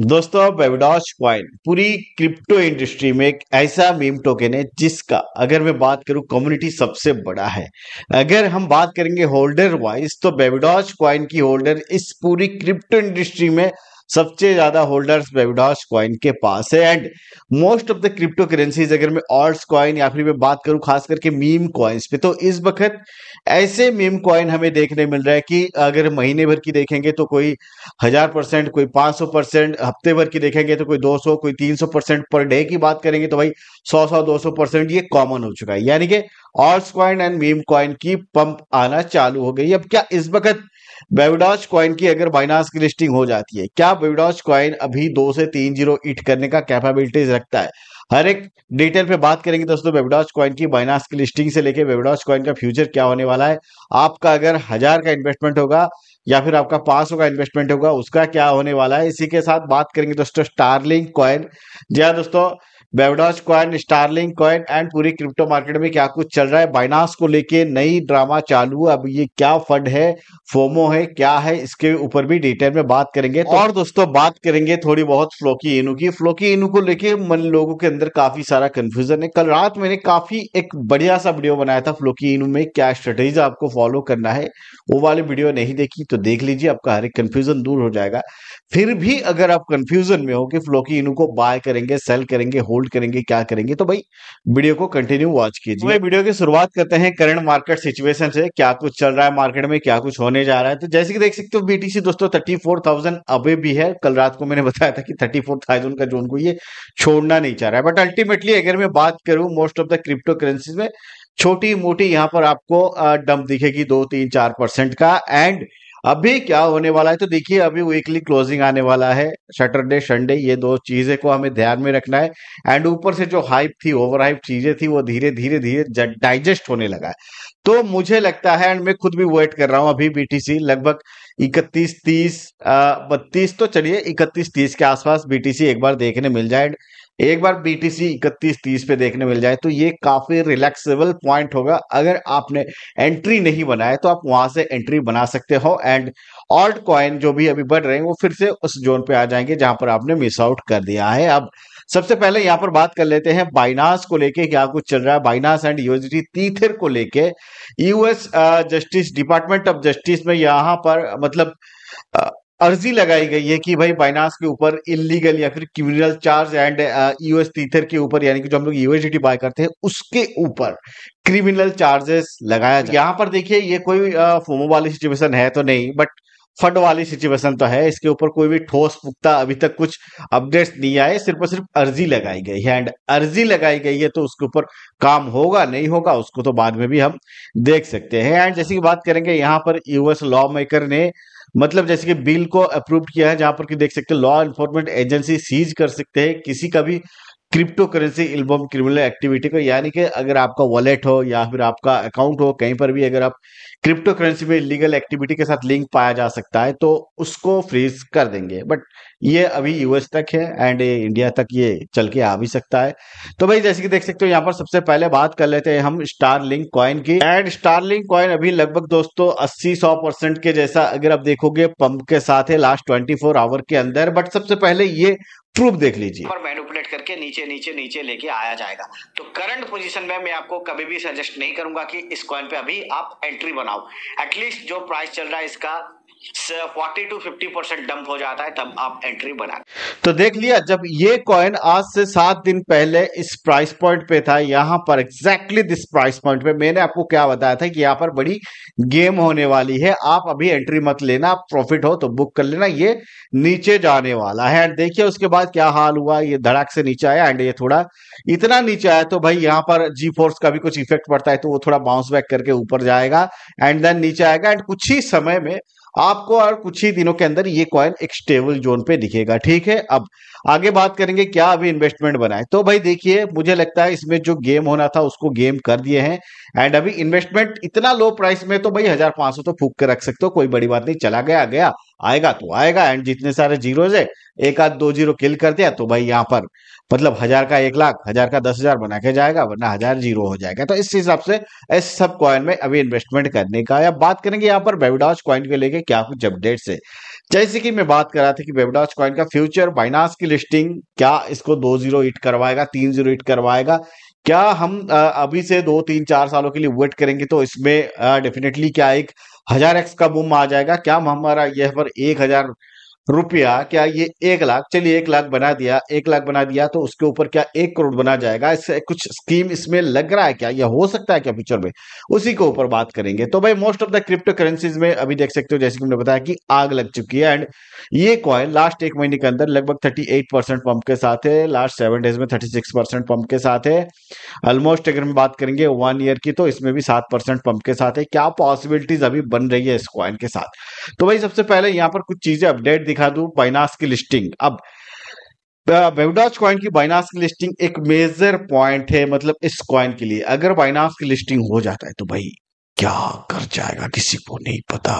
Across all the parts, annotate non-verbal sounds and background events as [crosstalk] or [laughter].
दोस्तों babydoge coin पूरी crypto industry में एक ऐसा मीम टोकन है जिसका अगर मैं बात करूं कम्युनिटी सबसे बड़ा है अगर हम बात करेंगे होल्डर वाइज तो बेबडॉज क्वाइन की होल्डर इस पूरी क्रिप्टो इंडस्ट्री में सबसे ज्यादा होल्डर्स बेबिडॉस क्वाइन के पास है and most of the crypto currencies अगर मैं ऑर्ड्स क्वाइन या फिर मैं बात करूं खास करके मीम क्वाइंस पे तो इस वक्त ऐसे मीम क्वाइन हमें देखने मिल रहा है कि अगर महीने भर की देखेंगे तो कोई हजार परसेंट कोई पांच सौ परसेंट हफ्ते भर की देखेंगे तो कोई दो सौ कोई तीन सौ परसेंट पर डे की बात करेंगे तो भाई सौ सौ दो सौ परसेंट ये कॉमन हो चुका है यानी कि ऑर्ड्स क्वाइन एंड मीम क्वाइन की पंप आना चालू हो गई अब क्या इस वक्त बेविडॉज क्वाइन की अगर बाइनास की लिस्टिंग हो जाती है क्या बेबडॉज कॉइन अभी दो से तीन जीरो इट करने का कैपेबिलिटीज रखता है हर एक डिटेल पे बात करेंगे दोस्तों बेबिडॉज क्वाइन की बाइनास की लिस्टिंग से लेके बेबिडॉज कॉइन का फ्यूचर क्या होने वाला है आपका अगर हजार का इन्वेस्टमेंट होगा या फिर आपका पांच का इन्वेस्टमेंट होगा उसका क्या होने वाला है इसी के साथ बात करेंगे दोस्तों स्टारलिंग कॉइन जी हाँ दोस्तों baby doge coin Starlink coin and पूरी क्रिप्टो मार्केट में क्या कुछ चल रहा है बाइनास को लेके नई ड्रामा चालू है अब ये क्या फंड है फोमो है क्या है इसके ऊपर भी डिटेल में बात करेंगे तो और दोस्तों बात करेंगे थोड़ी बहुत फ्लोकी इनू की फ्लोकी इनू को लेके मन लोगों के अंदर काफी सारा कंफ्यूजन है कल रात मैंने काफी एक बढ़िया सा वीडियो बनाया था फ्लोकी इनू में क्या स्ट्रेटेजी आपको फॉलो करना है वो वाली वीडियो नहीं देखी तो देख लीजिए आपका हर एक कंफ्यूजन दूर हो जाएगा फिर भी अगर आप कंफ्यूजन में हो कि फ्लोकी इनू को बाय करेंगे सेल करेंगे होल्ड होल्ड करेंगे क्या करेंगे तो भाई वीडियो को कंटिन्यू वॉच कीजिए तो भाई वीडियो की शुरुआत करते हैं करंट मार्केट सिचुएशन से क्या कुछ चल रहा है मार्केट में क्या कुछ होने जा रहा है तो जैसे कि देख सकते हो बीटीसी दोस्तों थर्टी अभी भी है कल रात को मैंने [laughs] बताया था कि थर्टी का जोन को ये छोड़ना नहीं चाह रहा है बट अल्टीमेटली अगर मैं बात करूं most of the crypto currency में छोटी मोटी यहाँ पर आपको डंप दिखेगी दो तीन चार परसेंट का एंड अभी क्या होने वाला है तो देखिए अभी वीकली क्लोजिंग आने वाला है सैटरडे संडे ये दो चीजें को हमें ध्यान में रखना है एंड ऊपर से जो हाइप थी ओवर हाइप चीजें थी वो धीरे धीरे धीरे डाइजेस्ट होने लगा है तो मुझे लगता है एंड मैं खुद भी वेट कर रहा हूं अभी बीटीसी लगभग इकतीस तीस बत्तीस तो चलिए इकतीस तीस के आसपास बीटीसी एक बार देखने मिल जाए एक बार बीटीसी इकतीस तीस पे देखने मिल जाए तो ये काफी रिलैक्सेबल पॉइंट होगा अगर आपने एंट्री नहीं बनाया तो आप वहां से एंट्री बना सकते हो एंड ऑल्ट कॉइन जो भी अभी बढ़ रहे हैं वो फिर से उस जोन पे आ जाएंगे जहां पर आपने मिस आउट कर दिया है अब सबसे पहले यहां पर बात कर लेते हैं बाइनास को लेके क्या कुछ चल रहा है बाइनास एंड यूनिवर्सिटी तीथिर को लेके US justice department of justice में यहां पर मतलब uh, अर्जी लगाई गई है कि भाई बाइनास के ऊपर इलीगल या फिर criminal charge and US Tether के ऊपर यानी कि जो हम लोग यूएसडीटी बाय करते हैं उसके ऊपर क्रिमिनल चार्जेस लगाया जाए यहाँ पर देखिए ये कोई फोमो uh, वाली सिचुएशन है तो नहीं बट फंड वाली सिचुएशन तो है इसके ऊपर कोई भी ठोस पुख्ता अभी तक कुछ अपडेट्स नहीं आए सिर्फ और सिर्फ अर्जी लगाई गई है एंड अर्जी लगाई गई है तो उसके ऊपर काम होगा नहीं होगा उसको तो बाद में भी हम देख सकते हैं एंड जैसे कि बात करेंगे यहाँ पर यूएस लॉ मेकर ने मतलब जैसे कि बिल को अप्रूव किया है जहां पर कि देख सकते हैं लॉ एनफोर्समेंट एजेंसी सीज कर सकते हैं किसी का भी क्रिप्टो करेंसी एल्बम क्रिमिनल एक्टिविटी को यानी कि अगर आपका वॉलेट हो या फिर आपका अकाउंट हो कहीं पर भी अगर आप क्रिप्टो करेंसी में लीगल एक्टिविटी के साथ लिंक पाया जा सकता है तो उसको फ्रीज कर देंगे बट ये अभी यूएस तक है एंड इंडिया तक ये चल के आ भी सकता है तो भाई जैसे कि देख सकते हो यहाँ पर सबसे पहले बात कर लेते हैं हम स्टार लिंक कॉइन की एंड स्टार लिंक कॉइन अभी लगभग दोस्तों अस्सी सौ परसेंट के जैसा अगर आप देखोगे पंप के साथ है लास्ट फोर आवर के अंदर बट सबसे पहले ये प्रूफ देख लीजिए और मैनुपुलेट करके नीचे नीचे नीचे लेके आया जाएगा तो करंट पोजीशन में मैं आपको कभी भी सजेस्ट नहीं करूंगा कि इस कॉइन पे अभी आप एंट्री बनाओ एटलीस्ट जो प्राइस चल रहा है इसका forty two fifty percent dump हो जाता है तब आप एंट्री बना तो देख लिया जब ये कॉइन आज से सात दिन पहले इस प्राइस पॉइंट पे था यहाँ पर एग्जैक्टली दिस प्राइस पॉइंट पे मैंने आपको क्या बताया था कि यहाँ पर बड़ी गेम होने वाली है आप अभी एंट्री मत लेना आप प्रॉफिट हो तो बुक कर लेना ये नीचे जाने वाला है एंड देखिए उसके बाद क्या हाल हुआ ये धड़ाक से नीचे आया एंड ये थोड़ा इतना नीचे आया तो भाई यहाँ पर जी फोर्स का भी कुछ इफेक्ट पड़ता है तो वो थोड़ा बाउंस बैक करके ऊपर जाएगा एंड देन नीचे आएगा एंड कुछ ही समय में आपको और कुछ ही दिनों के अंदर ये कॉइन एक स्टेबल जोन पे दिखेगा ठीक है अब आगे बात करेंगे क्या अभी इन्वेस्टमेंट बनाए तो भाई देखिए मुझे लगता है इसमें जो गेम होना था उसको गेम कर दिए हैं एंड अभी इन्वेस्टमेंट इतना लो प्राइस में तो भाई हजार पांच सौ तो फूक के रख सकते हो कोई बड़ी बात नहीं चला गया गया आएगा तो आएगा एंड जितने सारे जीरोज है एक आध दो जीरो किल कर दिया तो भाई यहाँ पर मतलब हजार का एक लाख हजार का दस हजार बना के जाएगा वरना हजार जीरो हो जाएगा तो इस हिसाब से इस सब कॉइन में अभी इन्वेस्टमेंट करने का या बात करेंगे यहाँ पर बेबिडॉज कॉइन को लेके क्या कुछ अपडेट से जैसे कि मैं बात कर रहा था कि बेबिडॉज कॉइन का फ्यूचर बाइनास की लिस्टिंग क्या इसको दो जीरो हिट करवाएगा तीन जीरो हिट करवाएगा क्या हम अभी से दो तीन चार सालों के लिए वेट करेंगे तो इसमें डेफिनेटली क्या एक हजार एक्स का बूम आ जाएगा क्या हमारा यह पर एक हजार रुपया क्या ये एक लाख चलिए एक लाख बना दिया एक लाख बना दिया तो उसके ऊपर क्या एक करोड़ बना जाएगा इससे कुछ स्कीम इसमें लग रहा है क्या या हो सकता है क्या फ्यूचर में उसी के ऊपर बात करेंगे तो भाई most of the crypto currencies में अभी देख सकते हो जैसे कि हमने बताया कि आग लग चुकी है एंड ये कॉइन लास्ट एक महीने के अंदर लगभग थर्टी एट परसेंट पंप के साथ है लास्ट सेवन डेज में थर्टी सिक्स परसेंट पंप के साथ है ऑलमोस्ट अगर हम बात करेंगे वन ईयर की तो इसमें भी सात परसेंट पंप के साथ है क्या पॉसिबिलिटीज अभी बन रही है इस कॉइन के साथ तो भाई सबसे पहले यहाँ पर कुछ चीजें अपडेट दिखा दू बाइनास की लिस्टिंग अब बेवडाज कॉइन की बाइनास की लिस्टिंग एक मेजर पॉइंट है मतलब इस कॉइन के लिए अगर बाइनास की लिस्टिंग हो जाता है तो भाई क्या कर जाएगा किसी को नहीं पता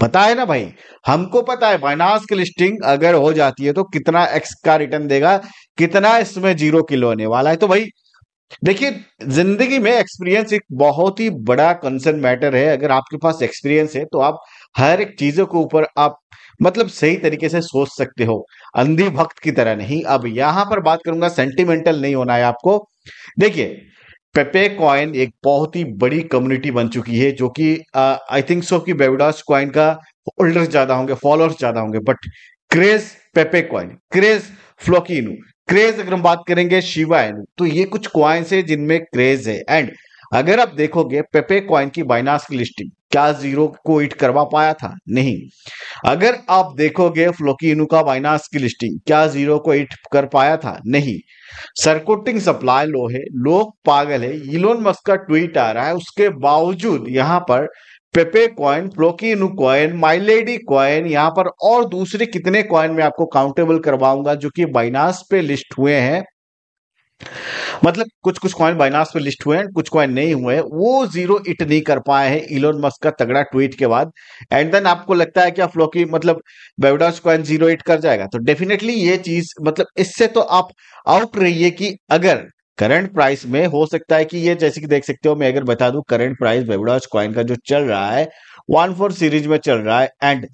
पता है ना भाई हमको पता है बाइनास की लिस्टिंग अगर हो जाती है तो कितना एक्स का रिटर्न देगा कितना इसमें जीरो किलो होने वाला है तो भाई देखिए जिंदगी में एक्सपीरियंस एक बहुत ही बड़ा कंसर्न मैटर है अगर आपके पास एक्सपीरियंस है तो आप हर एक चीजों के ऊपर आप मतलब सही तरीके से सोच सकते हो अंधी भक्त की तरह नहीं अब यहां पर बात करूंगा सेंटिमेंटल नहीं होना है आपको देखिए पेपे कॉइन एक बहुत ही बड़ी कम्युनिटी बन चुकी है जो कि आई थिंक सो कि बेविडास कॉइन का होल्डर्स ज्यादा होंगे फॉलोअर्स ज्यादा होंगे but craze Pepe coin craze Floki Inu craze अगर हम बात करेंगे शिवा तो ये कुछ क्वाइंस है जिनमें क्रेज है एंड अगर आप देखोगे पेपे क्वाइन की बाइनास की लिस्टिंग क्या जीरो को इट करवा पाया था नहीं अगर आप देखोगे फ्लोकिनू का बाइनास की लिस्टिंग क्या जीरो को इट कर पाया था नहीं सरकोटिंग सप्लाई लो है लोग पागल है इलोन मस्क का ट्वीट आ रहा है उसके बावजूद यहाँ पर Pepe coin Floki Inu coin Milady coin यहाँ पर और दूसरे कितने क्वाइन में आपको काउंटेबल करवाऊंगा जो कि बाइनास पे लिस्ट हुए हैं मतलब कुछ कुछ कॉइन बाइनास पे लिस्ट हुए हैं कुछ कॉइन नहीं हुए वो जीरो इट नहीं कर पाए हैं इलोन मस्क का तगड़ा ट्वीट के बाद एंड देन आपको लगता है कि आप फ्लोकी मतलब बेवडॉस कॉइन जीरो इट कर जाएगा तो डेफिनेटली ये चीज मतलब इससे तो आप आउट रहिए कि अगर करंट प्राइस में हो सकता है कि ये जैसे कि देख सकते हो मैं अगर बता दू करंट प्राइस बेवडॉस कॉइन का जो चल रहा है वन फोर सीरीज में चल रहा है एंड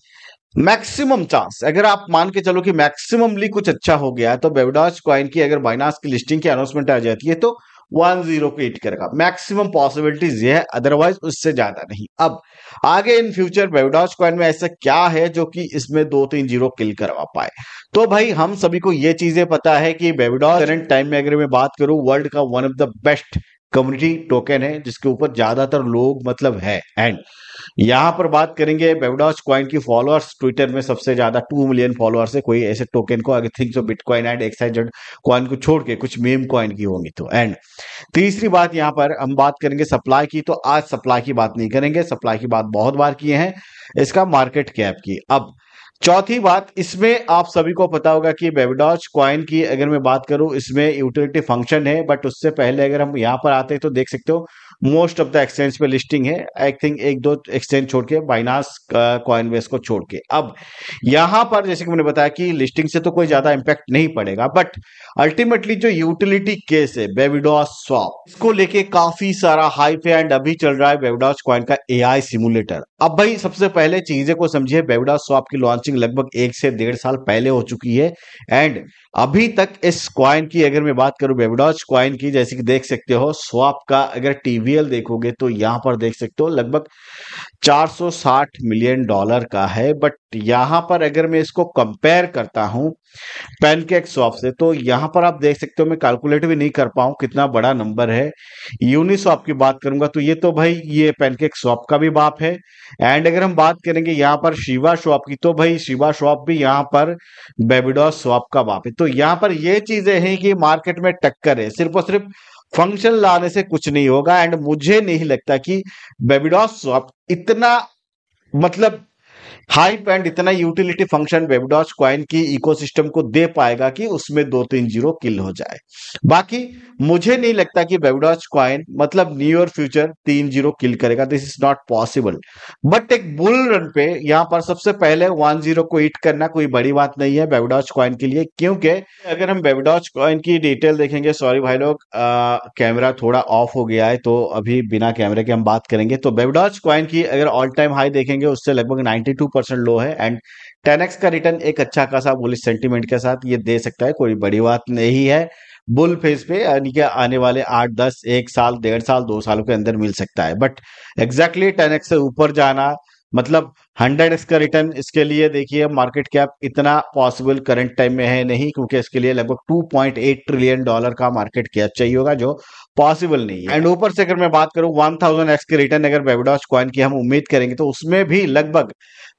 मैक्सिमम चांस अगर आप मान के चलो कि मैक्सिममली कुछ अच्छा हो गया तो बेवडाज क्वाइन की अगर बाइनास की लिस्टिंग की अनाउंसमेंट आ जाती है तो वन जीरो को हिट करेगा मैक्सिमम पॉसिबिलिटीज ये है अदरवाइज उससे ज्यादा नहीं अब आगे इन फ्यूचर बेवडाज क्वाइन में ऐसा क्या है जो कि इसमें दो तीन जीरो किल करवा पाए तो भाई हम सभी को ये चीजें पता है कि बेवडाज करंट टाइम में अगर मैं बात करूं वर्ल्ड का one of the best community token है जिसके ऊपर ज्यादातर लोग मतलब है एंड यहां पर बात करेंगे बेवडॉस क्वाइन की फॉलोअर्स ट्विटर में सबसे ज्यादा टू मिलियन फॉलोअर्स है कोई ऐसे टोकन को आई थिंक जो बिटकॉइन एंड एक्साइजेड क्वाइन को छोड़ के कुछ मेम क्वाइन की होंगी तो एंड तीसरी बात यहां पर हम बात करेंगे सप्लाई की तो आज सप्लाई की बात नहीं करेंगे सप्लाई की बात बहुत बार किए हैं इसका मार्केट कैप की अब चौथी बात इसमें आप सभी को पता होगा कि बेबडॉज क्वाइन की अगर मैं बात करूं इसमें यूटिलिटी फंक्शन है बट उससे पहले अगर हम यहां पर आते हैं तो देख सकते हो मोस्ट ऑफ द एक्सचेंज पे लिस्टिंग है आई थिंक एक दो एक्सचेंज छोड़ के बाइनास कॉइनवेस uh, को छोड़ के अब यहां पर जैसे कि मैंने बताया कि लिस्टिंग से तो कोई ज्यादा इम्पैक्ट नहीं पड़ेगा बट अल्टीमेटली जो यूटिलिटी केस है बेविडॉस स्वाप इसको लेके काफी सारा हाइप है एंड अभी चल रहा है बेविडॉस कॉइन का एआई सिमुलेटर अब भाई सबसे पहले चीजें को समझिए बेविडॉस स्वाप की लॉन्चिंग लगभग एक से डेढ़ साल पहले हो चुकी है एंड अभी तक इस क्वाइन की अगर मैं बात करूं बेविडॉस क्वाइन की जैसे कि देख सकते हो स्वाप का अगर टीवी रियल देखोगे तो यहाँ पर देख सकते हो लगभग 460 मिलियन डॉलर का है बट यहाँ पर अगर मैं इसको कंपेयर करता हूँ पैनकेक सॉफ से तो यहाँ पर आप देख सकते हो मैं कैलकुलेट भी नहीं कर पाऊँ कितना बड़ा नंबर है यूनिसॉप की बात करूंगा तो ये तो भाई ये पैनकेक स्वॉप का भी बाप है एंड अगर हम बात करेंगे यहाँ पर शिवा शॉप की तो भाई शिवा शॉप भी यहाँ पर बेबिडॉस शॉप का बाप है तो यहाँ पर ये चीजें हैं कि मार्केट में टक्कर है सिर्फ और सिर्फ फंक्शन लाने से कुछ नहीं होगा एंड मुझे नहीं लगता कि बेबिडॉस इतना मतलब हाइप एंड इतना यूटिलिटी फंक्शन वेबडॉच क्वाइन की इकोसिस्टम को दे पाएगा कि उसमें दो तीन जीरो किल हो जाए बाकी मुझे नहीं लगता कि वेबडॉच क्वाइन मतलब न्यूर फ्यूचर तीन जीरो किल करेगा this is not possible but एक बुल रन पे यहां पर सबसे पहले वन जीरो को इट करना कोई बड़ी बात नहीं है वेबडॉच क्वाइन के लिए क्योंकि अगर हम वेबडॉच क्वाइन की डिटेल देखेंगे सॉरी भाई लोग कैमरा थोड़ा ऑफ हो गया है तो अभी बिना कैमरे के हम बात करेंगे तो वेबडॉच क्वाइन की अगर ऑल टाइम हाई देखेंगे उससे लगभग नाइनटी परसेंट लो है एंड टेन का रिटर्न एक अच्छा खासा बुलिश सेंटीमेंट के साथ ये दे सकता है कोई बड़ी बात नहीं है बुल फेज पे यानी कि आने वाले आठ दस एक साल डेढ़ साल दो सालों के अंदर मिल सकता है बट एग्जैक्टली टेन से ऊपर जाना मतलब हंड्रेड एक्स का रिटर्न इसके लिए देखिए मार्केट कैप इतना पॉसिबल करंट टाइम में है नहीं क्योंकि इसके लिए लगभग 2.8 ट्रिलियन डॉलर का मार्केट कैप चाहिए होगा जो पॉसिबल नहीं है एंड ऊपर से अगर मैं बात करूं 1000 एक्स के रिटर्न अगर बेबिडॉस कॉइन की हम उम्मीद करेंगे तो उसमें भी लगभग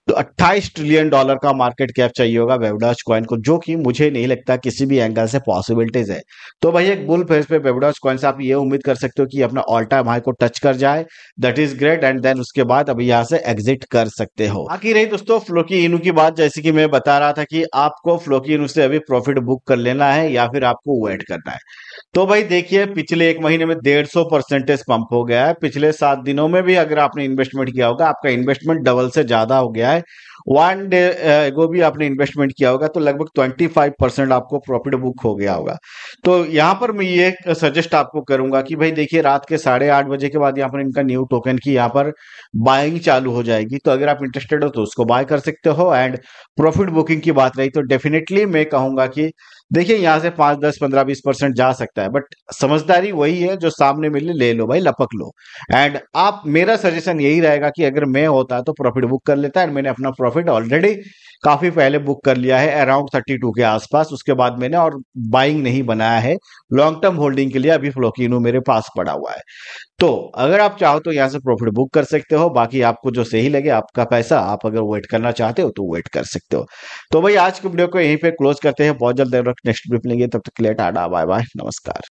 तो 28 ट्रिलियन डॉलर का मार्केट कैप चाहिए होगा वेबडाज कॉइन को जो कि मुझे नहीं लगता किसी भी एंगल से पॉसिबिलिटीज है तो भाई एक बुल फेस पे वेबडाज कॉइन से आप ये उम्मीद कर सकते हो कि अपना ऑल टाइम हाई को टच कर जाए that is great and then उसके बाद अभी यहाँ से एग्जिट कर सकते हो बाकी रही दोस्तों फ्लोकी इनू की बात जैसे कि मैं बता रहा था कि आपको फ्लोकी इनू से अभी प्रॉफिट बुक कर लेना है या फिर आपको वेट करना है तो भाई देखिए पिछले एक महीने में डेढ़ सौ परसेंटेज पंप हो गया है पिछले सात दिनों में भी अगर आपने इन्वेस्टमेंट किया होगा आपका इन्वेस्टमेंट डबल से ज्यादा हो गया okay वन डे को भी आपने इन्वेस्टमेंट किया होगा तो लगभग ट्वेंटी फाइव परसेंट आपको प्रॉफिट बुक हो गया होगा तो यहाँ पर मैं ये सजेस्ट आपको करूंगा कि भाई देखिए रात के साढ़े आठ बजे के बाद यहाँ पर इनका न्यू टोकन की यहाँ पर बाइंग चालू हो जाएगी तो अगर आप इंटरेस्टेड हो तो उसको बाय कर सकते हो एंड प्रॉफिट बुकिंग की बात रही तो डेफिनेटली मैं कहूंगा कि देखिए यहाँ से पांच दस पंद्रह बीस परसेंट जा सकता है बट समझदारी वही है जो सामने मिले ले लो भाई लपक लो एंड आप मेरा सजेशन यही रहेगा कि अगर मैं होता तो प्रॉफिट बुक कर लेता एंड मैंने अपना प्रॉफिट ऑलरेडी काफी पहले बुक कर लिया है अराउंड थर्टी टू के आसपास उसके बाद मैंने और बाइंग नहीं बनाया है लॉन्ग टर्म होल्डिंग के लिए अभी फ्लोकिनो मेरे पास पड़ा हुआ है तो अगर आप चाहो तो यहाँ से प्रॉफिट बुक कर सकते हो बाकी आपको जो सही लगे आपका पैसा आप अगर वेट करना चाहते हो तो वेट कर सकते हो तो भाई आज की वीडियो को यहीं पे क्लोज करते हैं बहुत जल्द नेक्स्ट ग्रुप लेंगे तब तक लेट आडा बाय बाय नमस्कार